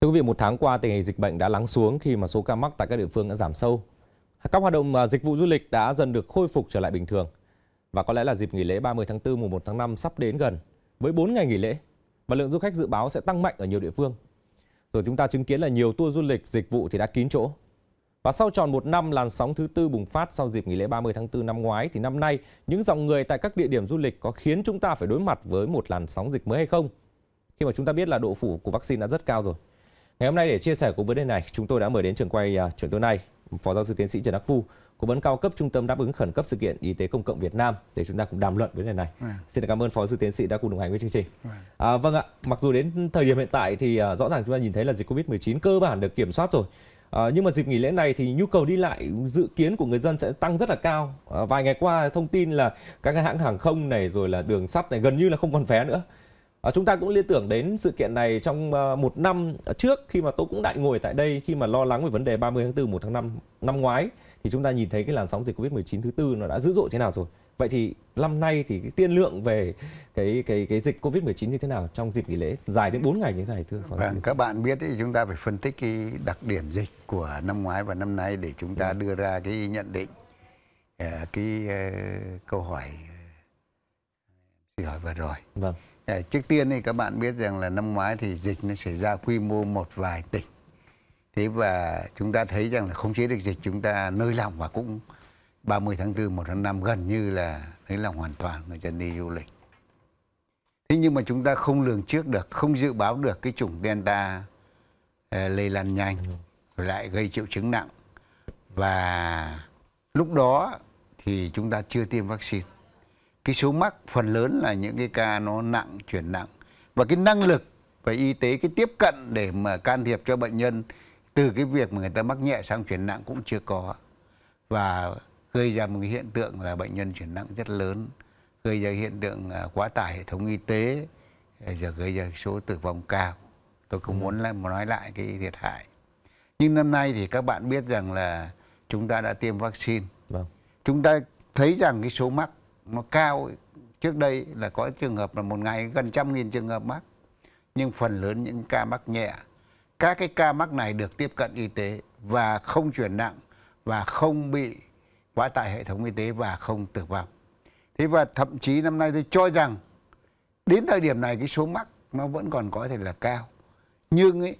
Thưa quý vị, một tháng qua tình hình dịch bệnh đã lắng xuống khi mà số ca mắc tại các địa phương đã giảm sâu. Các hoạt động à, dịch vụ du lịch đã dần được khôi phục trở lại bình thường. Và có lẽ là dịp nghỉ lễ 30 tháng 4 mùng 1 tháng 5 sắp đến gần với 4 ngày nghỉ lễ và lượng du khách dự báo sẽ tăng mạnh ở nhiều địa phương. Rồi chúng ta chứng kiến là nhiều tour du lịch dịch vụ thì đã kín chỗ. Và sau tròn một năm làn sóng thứ tư bùng phát sau dịp nghỉ lễ 30 tháng 4 năm ngoái thì năm nay những dòng người tại các địa điểm du lịch có khiến chúng ta phải đối mặt với một làn sóng dịch mới hay không? Khi mà chúng ta biết là độ phủ của vaccine đã rất cao rồi. Ngày hôm nay để chia sẻ cùng vấn đề này, chúng tôi đã mời đến trường quay uh, chuyển tối nay Phó giáo sư tiến sĩ Trần Đắc Phu, cố vấn cao cấp Trung tâm đáp ứng khẩn cấp sự kiện y tế công cộng Việt Nam để chúng ta cùng đàm luận vấn đề này. À. Xin cảm ơn Phó giáo sư tiến sĩ đã cùng đồng hành với chương trình. À. à, vâng ạ, mặc dù đến thời điểm hiện tại thì uh, rõ ràng chúng ta nhìn thấy là dịch Covid-19 cơ bản được kiểm soát rồi. À, nhưng mà dịp nghỉ lễ này thì nhu cầu đi lại dự kiến của người dân sẽ tăng rất là cao. À, vài ngày qua thông tin là các hãng hàng không này rồi là đường sắt này gần như là không còn vé nữa. À, chúng ta cũng liên tưởng đến sự kiện này trong ờ, một năm trước khi mà tôi cũng đại ngồi tại đây khi mà lo lắng về vấn đề 30 tháng 4, 1 tháng 5 năm ngoái thì chúng ta nhìn thấy cái làn sóng dịch Covid-19 thứ tư nó đã dữ dội thế nào rồi. Vậy thì năm nay thì cái tiên lượng về cái cái cái dịch Covid-19 như thế nào trong dịp nghỉ lễ dài đến 4 ngày như thế này thưa Vâng, các bạn biết thì chúng ta phải phân tích cái đặc điểm dịch của năm ngoái và năm nay để chúng ta ừ. đưa ra cái nhận định ờ, cái uh, câu hỏi chị hỏi vừa rồi. Vâng. Ờ, trước tiên thì các bạn biết rằng là năm ngoái thì dịch nó xảy ra quy mô một vài tỉnh. Thế và chúng ta thấy rằng là khống chế được dịch chúng ta nới lỏng và cũng 30 tháng 4, 1 tháng 5 gần như là nới lỏng hoàn toàn người dân đi du lịch. Thế nhưng mà chúng ta không lường trước được, không dự báo được cái chủng Delta ờ, lây lan nhanh ừ. lại gây triệu chứng nặng và lúc đó thì chúng ta chưa tiêm vaccine cái số mắc phần lớn là những cái ca nó nặng chuyển nặng và cái năng lực về y tế cái tiếp cận để mà can thiệp cho bệnh nhân từ cái việc mà người ta mắc nhẹ sang chuyển nặng cũng chưa có và gây ra một cái hiện tượng là bệnh nhân chuyển nặng rất lớn gây ra hiện tượng à, quá tải hệ thống y tế à, giờ gây ra số tử vong cao tôi không ừ. muốn lại nói lại cái thiệt hại nhưng năm nay thì các bạn biết rằng là chúng ta đã tiêm vaccine vâng. chúng ta thấy rằng cái số mắc nó cao trước đây là có trường hợp là một ngày gần trăm nghìn trường hợp mắc nhưng phần lớn những ca mắc nhẹ các cái ca mắc này được tiếp cận y tế và không chuyển nặng và không bị quá tải hệ thống y tế và không tử vong thế và thậm chí năm nay tôi cho rằng đến thời điểm này cái số mắc nó vẫn còn có thể là cao nhưng ấy,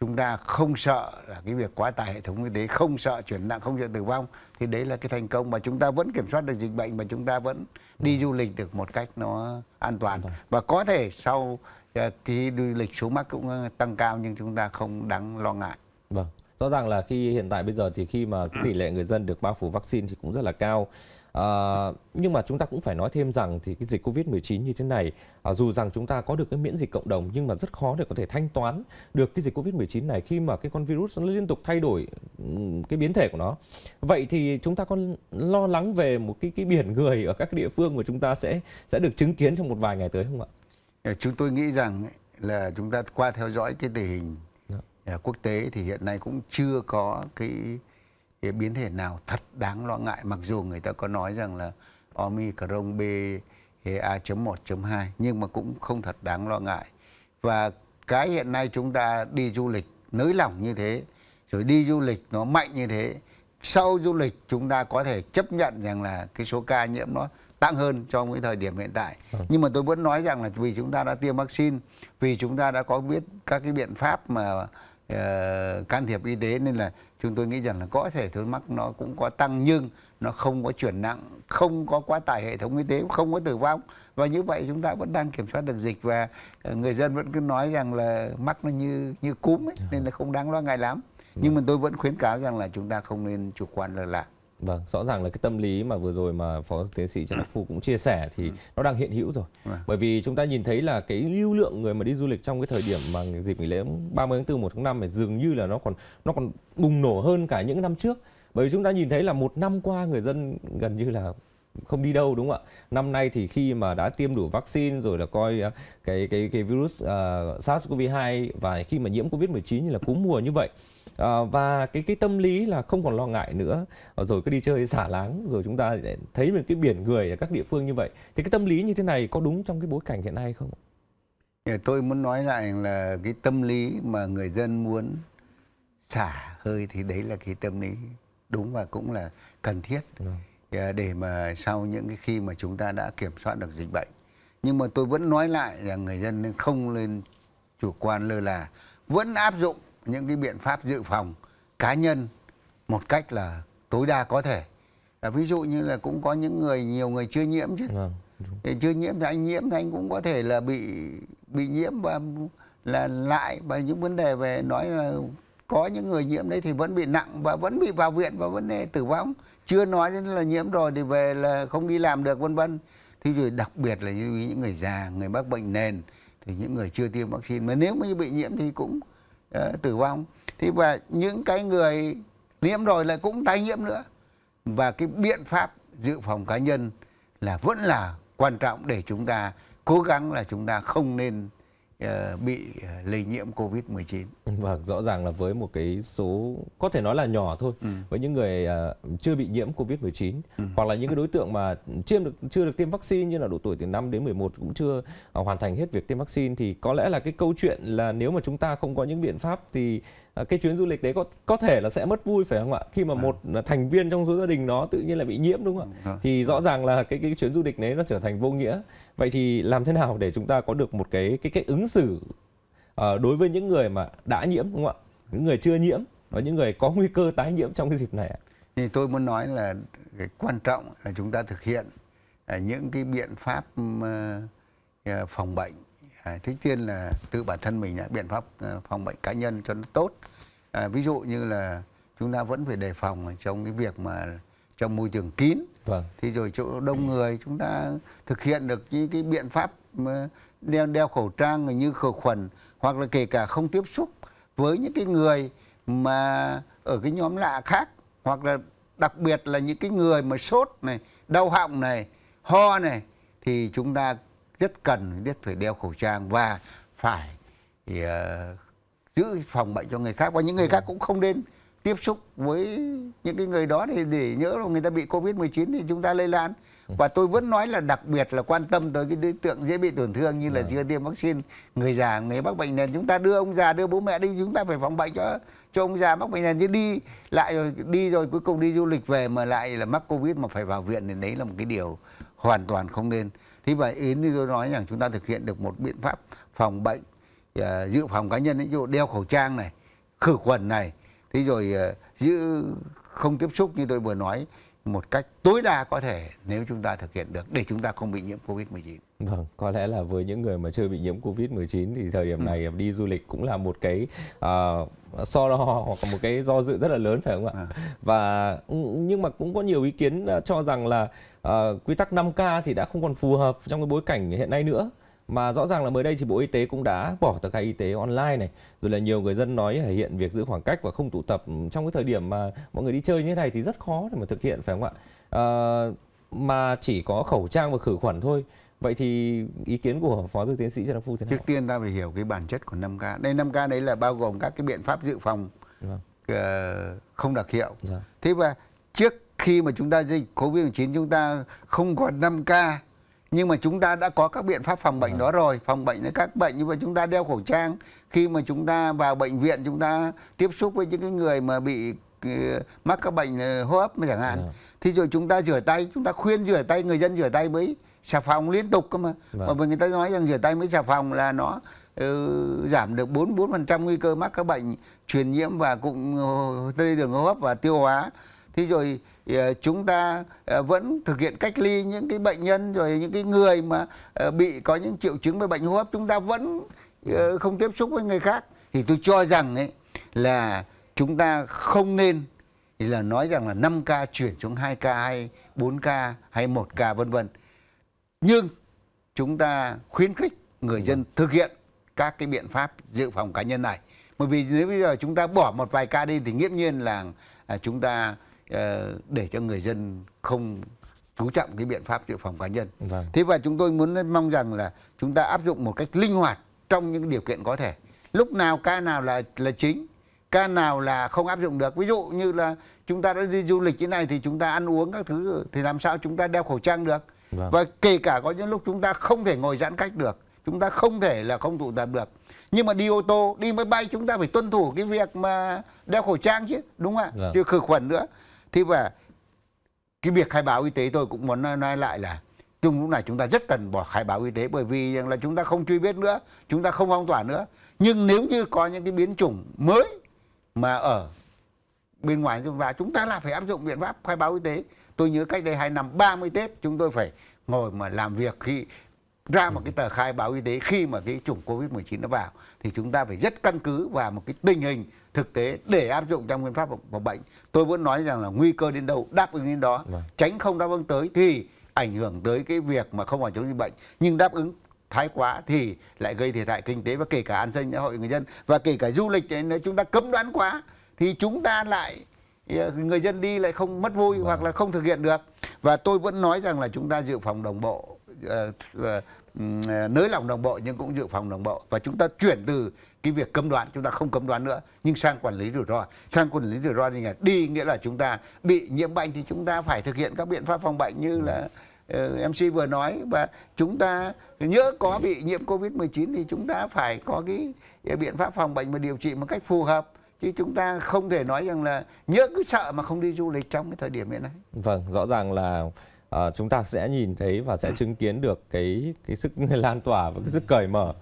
chúng ta không sợ là cái việc quá tải hệ thống y tế không sợ chuyển nặng không sợ tử vong thì đấy là cái thành công mà chúng ta vẫn kiểm soát được dịch bệnh mà chúng ta vẫn đi du lịch được một cách nó an toàn và có thể sau ờ, cái du lịch số mắc cũng ờ, tăng cao nhưng chúng ta không đáng lo ngại vâng rõ ràng là khi hiện tại bây giờ thì khi mà tỷ lệ người dân được bao phủ vaccine thì cũng rất là cao À, nhưng mà chúng ta cũng phải nói thêm rằng thì cái dịch Covid-19 như thế này à, dù rằng chúng ta có được cái miễn dịch cộng đồng nhưng mà rất khó để có thể thanh toán được cái dịch Covid-19 này khi mà cái con virus nó liên tục thay đổi cái biến thể của nó. Vậy thì chúng ta có lo lắng về một cái cái biển người ở các địa phương mà chúng ta sẽ sẽ được chứng kiến trong một vài ngày tới không ạ? Ờ, chúng tôi nghĩ rằng là chúng ta qua theo dõi cái tình hình dạ. quốc tế thì hiện nay cũng chưa có cái cái biến thể nào thật đáng lo ngại mặc dù người ta có nói rằng là Omicron BA.1.2 nhưng mà cũng không thật đáng lo ngại. Và cái hiện nay chúng ta đi du lịch nới lỏng như thế rồi đi du lịch nó mạnh như thế sau du lịch chúng ta có thể chấp nhận rằng là cái số ca nhiễm nó tăng hơn trong cái thời điểm hiện tại ừ. nhưng mà tôi vẫn nói rằng là vì chúng ta đã tiêm vaccine vì chúng ta đã có biết các cái biện pháp mà Ờ, can thiệp y tế nên là chúng tôi nghĩ rằng là có thể số mắc nó cũng có tăng nhưng nó không có chuyển nặng, không có quá tải hệ thống y tế, không có tử vong và như vậy chúng ta vẫn đang kiểm soát được dịch và ờ, người dân vẫn cứ nói rằng là mắc nó như như cúm ấy, nên là không đáng lo ngại lắm. Nhưng vâng. mà tôi vẫn khuyến cáo rằng là chúng ta không nên chủ quan lơ là. Vâng, rõ ràng là cái tâm lý mà vừa rồi mà Phó Tiến sĩ Trần Đắc Phu cũng chia sẻ thì ừ. nó đang hiện hữu rồi. Ừ. Bởi vì chúng ta nhìn thấy là cái lưu lượng người mà đi du lịch trong cái thời điểm mà dịp nghỉ lễ 30 tháng 4 1 tháng 5 này dường như là nó còn nó còn bùng nổ hơn cả những năm trước. Bởi vì chúng ta nhìn thấy là một năm qua người dân gần như là không đi đâu đúng không ạ? Năm nay thì khi mà đã tiêm đủ vaccine rồi là coi à, cái cái cái virus uh, à, SARS-CoV-2 và khi mà nhiễm COVID-19 như là cúm mùa như vậy à, và cái cái tâm lý là không còn lo ngại nữa ờ, rồi cứ đi chơi xả láng rồi chúng ta thấy được cái biển người ở các địa phương như vậy thì cái tâm lý như thế này có đúng trong cái bối cảnh hiện nay không? Tôi muốn nói lại là cái tâm lý mà người dân muốn xả hơi thì đấy là cái tâm lý đúng và cũng là cần thiết vâng. à, để mà sau những cái khi mà chúng ta đã kiểm soát được dịch bệnh nhưng mà tôi vẫn nói lại rằng người dân không nên chủ quan lơ là vẫn áp dụng những cái biện pháp dự phòng cá nhân một cách là tối đa có thể à, ví dụ như là cũng có những người nhiều người chưa nhiễm chứ vâng, chưa nhiễm thì anh nhiễm thì anh cũng có thể là bị bị nhiễm và là lại và những vấn đề về nói là có những người nhiễm đấy thì vẫn bị nặng và vẫn bị vào viện và vấn đề tử vong chưa nói đến là nhiễm rồi thì về là không đi làm được vân vân thì rồi đặc biệt là những người già người mắc bệnh nền thì những người chưa tiêm vaccine mà nếu mà bị nhiễm thì cũng Ờ, tử vong thì và những cái người nhiễm rồi lại cũng tái nhiễm nữa và cái biện pháp dự phòng cá nhân là vẫn là quan trọng để chúng ta cố gắng là chúng ta không nên Ờ, bị ờ, lây nhiễm Covid-19. Vâng, rõ ràng là với một cái số có thể nói là nhỏ thôi ừ. với những người ờ, chưa bị nhiễm Covid-19 ừ. hoặc là những cái đối tượng mà chưa được chưa được tiêm vaccine như là độ tuổi từ 5 đến 11 cũng chưa hoàn thành hết việc tiêm vaccine thì có lẽ là cái câu chuyện là nếu mà chúng ta không có những biện pháp thì cái chuyến du lịch đấy có có thể là sẽ mất vui phải không ạ khi mà à. một thành viên trong số gia đình nó tự nhiên là bị nhiễm đúng không ạ ừ, vâng. thì rõ ràng là cái cái chuyến du lịch đấy nó trở thành vô nghĩa vậy thì làm thế nào để chúng ta có được một cái cái cái ứng xử uh, đối với những người mà đã nhiễm đúng không ạ những người chưa nhiễm và những người có nguy cơ tái nhiễm trong cái dịp này ạ? thì tôi muốn nói là cái quan trọng là chúng ta thực hiện à, những cái biện pháp ờ, ờ, phòng bệnh à, thứ tiên là tự bản thân mình là biện pháp phòng bệnh cá nhân cho nó tốt à, ví dụ như là chúng ta vẫn phải đề phòng trong cái việc mà trong môi trường kín vâng. thì rồi chỗ đông người chúng ta thực hiện được những cái biện pháp đeo đeo khẩu trang như khử khuẩn hoặc là kể cả không tiếp xúc với những cái người mà ở cái nhóm lạ khác hoặc là đặc biệt là những cái người mà sốt này đau họng này ho này thì chúng ta rất cần biết phải đeo khẩu trang và phải thì, ờ, uh, giữ phòng bệnh cho người khác và những người vâng. khác cũng không nên tiếp xúc với những cái người đó thì để nhớ là người ta bị covid 19 thì chúng ta lây lan ừ. và tôi vẫn nói là đặc biệt là quan tâm tới cái đối tượng dễ bị tổn thương như là dạ. chưa tiêm vaccine người già người mắc bệnh nền chúng ta đưa ông già đưa bố mẹ đi chúng ta phải phòng bệnh cho cho ông già mắc bệnh nền chứ đi lại rồi đi rồi cuối cùng đi du lịch về mà lại là mắc covid mà phải vào viện thì đấy là một cái điều hoàn toàn không nên thế và yến như tôi nói rằng chúng ta thực hiện được một biện pháp phòng bệnh ờ, dự phòng cá nhân ví dụ đeo khẩu trang này khử khuẩn này thế rồi ờ, giữ không tiếp xúc như tôi vừa nói một cách tối đa có thể nếu chúng ta thực hiện được để chúng ta không bị nhiễm Covid-19. Vâng, có lẽ là với những người mà chưa bị nhiễm Covid-19 thì thời điểm ừ. này ừ. đi du lịch cũng là một cái uh, so đo hoặc một cái do dự rất là lớn phải không ạ? À. Và ừ, nhưng mà cũng có nhiều ý kiến ờ, cho rằng là uh, quy tắc 5K thì đã không còn phù hợp trong cái bối cảnh hiện nay nữa mà rõ ràng là mới đây thì Bộ Y tế cũng đã bỏ tờ khai y tế online này rồi là nhiều người dân nói thể hiện việc giữ khoảng cách và không tụ tập trong cái thời điểm mà mọi người đi chơi như thế này thì rất khó để mà thực hiện phải không ạ à, mà chỉ có khẩu trang và khử khuẩn thôi Vậy thì ý kiến của Phó sư Tiến sĩ Trần Đăng Phu thế nào? Trước tiên ta phải hiểu cái bản chất của 5K. Đây 5K đấy là bao gồm các cái biện pháp dự phòng vâng. Ờ, không đặc hiệu. Dạ. Thế và trước khi mà chúng ta dịch Covid-19 chúng ta không còn 5K nhưng mà chúng ta đã có các biện pháp phòng bệnh vâng. đó rồi phòng bệnh là các bệnh như vậy chúng ta đeo khẩu trang khi mà chúng ta vào bệnh viện chúng ta tiếp xúc với những cái người mà bị ờ, mắc các bệnh ờ, hô hấp chẳng hạn dạ. thì rồi chúng ta rửa tay chúng ta khuyên rửa tay người dân rửa tay với xà phòng liên tục cơ mà vâng. mà người ta nói rằng rửa tay với xà phòng là nó ừ, giảm được 44% nguy cơ mắc các bệnh truyền nhiễm và cũng tê đường hô hấp và tiêu hóa thì rồi ờ, chúng ta ờ, vẫn thực hiện cách ly những cái bệnh nhân rồi những cái người mà ờ, bị có những triệu chứng về bệnh hô hấp chúng ta vẫn không tiếp xúc với người khác thì tôi cho rằng ấy là chúng ta không nên thì là nói rằng là 5 ca chuyển xuống 2 ca hay 4 ca hay 1 ca vân vân. Nhưng chúng ta khuyến khích người vâng. dân thực hiện các cái biện pháp dự phòng cá nhân này. Bởi vì nếu bây giờ chúng ta bỏ một vài ca đi thì nghiễm nhiên là à, chúng ta Ờ, để cho người dân không chú trọng cái biện pháp dự phòng cá nhân. Vâng. Thế và chúng tôi muốn mong rằng là chúng ta áp dụng một cách linh hoạt trong những điều kiện có thể. Lúc nào ca nào là là chính, ca nào là không áp dụng được. Ví dụ như là chúng ta đã đi du lịch thế này thì chúng ta ăn uống các thứ thì làm sao chúng ta đeo khẩu trang được. Vâng. Và kể cả có những lúc chúng ta không thể ngồi giãn cách được, chúng ta không thể là không tụ tập được. Nhưng mà đi ô tô, đi máy bay chúng ta phải tuân thủ cái việc mà đeo khẩu trang chứ, đúng không ạ? Vâng. Chứ khử khuẩn nữa thế và cái việc khai báo y tế tôi cũng muốn nói, lại là trong lúc này chúng ta rất cần bỏ khai báo y tế bởi vì rằng là chúng ta không truy vết nữa chúng ta không phong tỏa nữa nhưng nếu như có những cái biến chủng mới mà ở bên ngoài và chúng ta là phải áp dụng biện pháp khai báo y tế tôi nhớ cách đây hai năm 30 tết chúng tôi phải ngồi mà làm việc khi ra một ừ. cái tờ khai báo y tế khi mà cái chủng Covid-19 nó vào thì chúng ta phải rất căn cứ vào một cái tình hình thực tế để áp dụng trong nguyên pháp phòng bệnh. Tôi vẫn nói rằng là nguy cơ đến đâu đáp ứng đến đó, vâng. tránh không đáp ứng tới thì ảnh hưởng tới cái việc mà không phòng chống dịch bệnh nhưng đáp ứng thái quá thì lại gây thiệt hại kinh tế và kể cả an sinh xã hội người dân và kể cả du lịch nếu chúng ta cấm đoán quá thì chúng ta lại người dân đi lại không mất vui vâng. hoặc là không thực hiện được và tôi vẫn nói rằng là chúng ta dự phòng đồng bộ ờ, ờ, Ừ, ờ, nới lỏng đồng bộ nhưng cũng dự phòng đồng bộ và chúng ta chuyển từ cái việc cấm đoán chúng ta không cấm đoán nữa nhưng sang quản lý rủi ro sang quản lý rủi ro thì là đi nghĩa là chúng ta bị nhiễm bệnh thì chúng ta phải thực hiện các biện pháp phòng bệnh như ừ. là uh, ờ, MC vừa nói và chúng ta nhớ có ừ. bị nhiễm Covid-19 thì chúng ta phải có cái ờ, biện pháp phòng bệnh và điều trị một cách phù hợp chứ chúng ta không thể nói rằng là nhớ cứ sợ mà không đi du lịch trong cái thời điểm hiện nay. Vâng, rõ ràng là uh, chúng ta sẽ nhìn thấy và sẽ chứng kiến được cái cái sức lan tỏa và cái sức cởi mở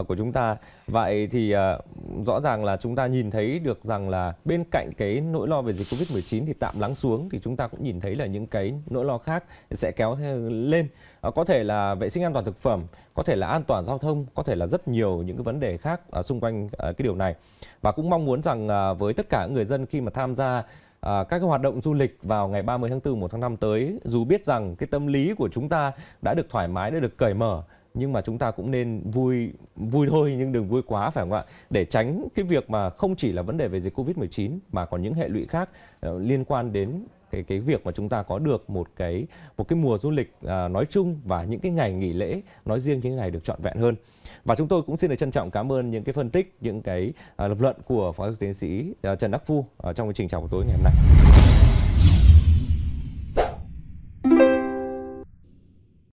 uh, của chúng ta vậy thì uh, rõ ràng là chúng ta nhìn thấy được rằng là bên cạnh cái nỗi lo về dịch covid 19 thì tạm lắng xuống thì chúng ta cũng nhìn thấy là những cái nỗi lo khác sẽ kéo lên uh, có thể là vệ sinh an toàn thực phẩm có thể là an toàn giao thông có thể là rất nhiều những cái vấn đề khác uh, xung quanh uh, cái điều này và cũng mong muốn rằng uh, với tất cả người dân khi mà tham gia à, các cái hoạt động du lịch vào ngày 30 tháng 4, 1 tháng 5 tới dù biết rằng cái tâm lý của chúng ta đã được thoải mái, đã được cởi mở nhưng mà chúng ta cũng nên vui vui thôi nhưng đừng vui quá phải không ạ để tránh cái việc mà không chỉ là vấn đề về dịch covid 19 mà còn những hệ lụy khác uh, liên quan đến cái cái việc mà chúng ta có được một cái một cái mùa du lịch à, nói chung và những cái ngày nghỉ lễ nói riêng những ngày được trọn vẹn hơn và chúng tôi cũng xin được trân trọng cảm ơn những cái phân tích những cái à, lập luận của phó giáo sư tiến sĩ à, Trần Đắc Phu à, trong chương trình chào buổi tối ngày hôm nay.